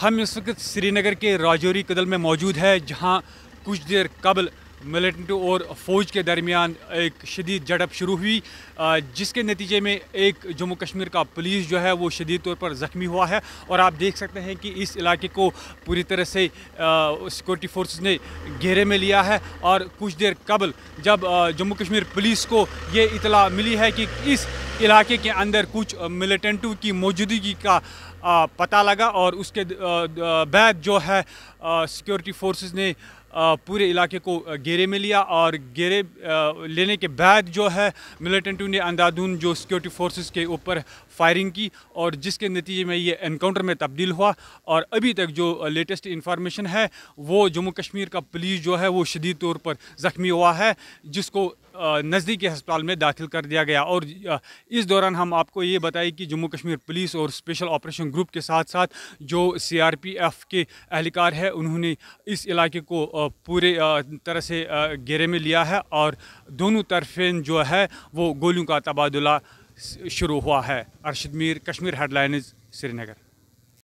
हम इस वक्त श्रीनगर के राजौरी कदल में मौजूद है जहाँ कुछ देर कबल मिलिटेंटों और फ़ौज के दरमियान एक शदीद झड़प शुरू हुई जिसके नतीजे में एक जम्मू कश्मीर का पुलिस जो है वो शदीद तौर पर ज़ख्मी हुआ है और आप देख सकते हैं कि इस इलाके को पूरी तरह से सिक्योरिटी फोर्स ने घेरे में लिया है और कुछ देर कबल जब जम्मू कश्मीर पुलिस को ये इतला मिली है कि इस इलाके के अंदर कुछ मिलिटेंटों की मौजूदगी का पता लगा और उसके बाद जो है सिक्योरिटी फोर्सेस ने पूरे इलाके को घेरे में लिया और घेरे लेने के बाद जो है मिलिटेंटों ने अंधाधुन जो सिक्योरिटी फोर्सेस के ऊपर फायरिंग की और जिसके नतीजे में ये इनकाउंटर में तब्दील हुआ और अभी तक जो लेटेस्ट इन्फॉर्मेशन है वो जम्मू कश्मीर का पुलिस जो है वो शदीद तौर पर ज़ख्मी हुआ है जिसको नज़दीकी अस्पताल में दाखिल कर दिया गया और इस दौरान हम आपको ये बताए कि जम्मू कश्मीर पुलिस और स्पेशल ऑपरेशन ग्रुप के साथ साथ जो सीआरपीएफ के एहलकार है उन्होंने इस इलाके को पूरे तरह से घेरे में लिया है और दोनों तरफ़े जो है वो गोलियों का तबादला शुरू हुआ है अरशद मीर कश्मीर हेडलाइनज श्रीनगर